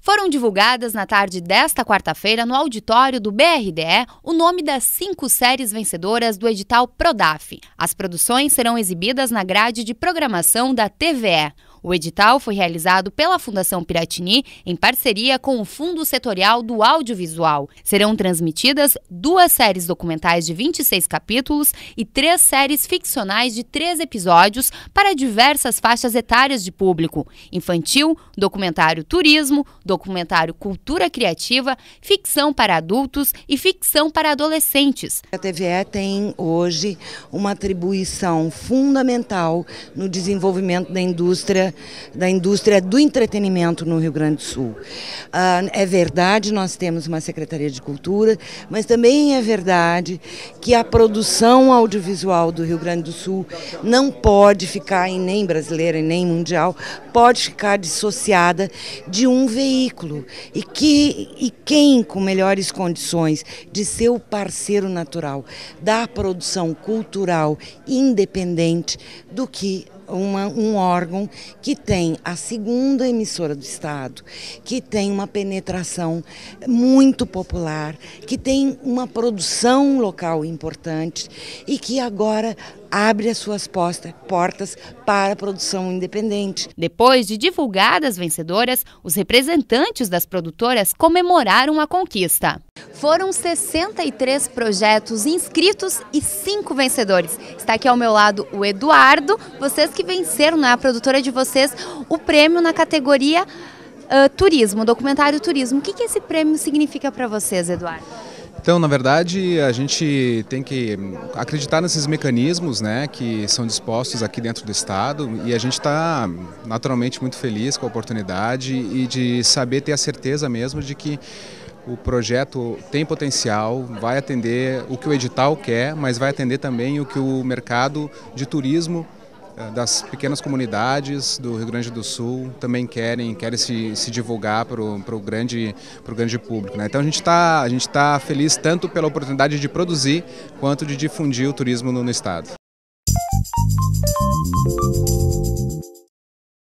Foram divulgadas na tarde desta quarta-feira, no auditório do BRDE, o nome das cinco séries vencedoras do edital PRODAF. As produções serão exibidas na grade de programação da TVE. O edital foi realizado pela Fundação Piratini em parceria com o Fundo Setorial do Audiovisual. Serão transmitidas duas séries documentais de 26 capítulos e três séries ficcionais de três episódios para diversas faixas etárias de público: infantil, documentário turismo, documentário cultura criativa, ficção para adultos e ficção para adolescentes. A TVE tem hoje uma atribuição fundamental no desenvolvimento da indústria da indústria do entretenimento no Rio Grande do Sul. Ah, é verdade, nós temos uma Secretaria de Cultura, mas também é verdade que a produção audiovisual do Rio Grande do Sul não pode ficar, e nem brasileira e nem mundial, pode ficar dissociada de um veículo. E, que, e quem com melhores condições de ser o parceiro natural da produção cultural independente do que uma, um órgão que tem a segunda emissora do Estado, que tem uma penetração muito popular, que tem uma produção local importante e que agora abre as suas posta, portas para a produção independente. Depois de divulgadas vencedoras, os representantes das produtoras comemoraram a conquista. Foram 63 projetos inscritos e 5 vencedores. Está aqui ao meu lado o Eduardo, vocês que venceram, né, a produtora de vocês, o prêmio na categoria uh, Turismo, documentário Turismo. O que, que esse prêmio significa para vocês, Eduardo? Então, na verdade, a gente tem que acreditar nesses mecanismos né, que são dispostos aqui dentro do Estado e a gente está naturalmente muito feliz com a oportunidade e de saber ter a certeza mesmo de que o projeto tem potencial, vai atender o que o edital quer, mas vai atender também o que o mercado de turismo eh, das pequenas comunidades do Rio Grande do Sul também querem, querem se, se divulgar para o grande, grande público. Né? Então a gente está tá feliz tanto pela oportunidade de produzir quanto de difundir o turismo no, no estado.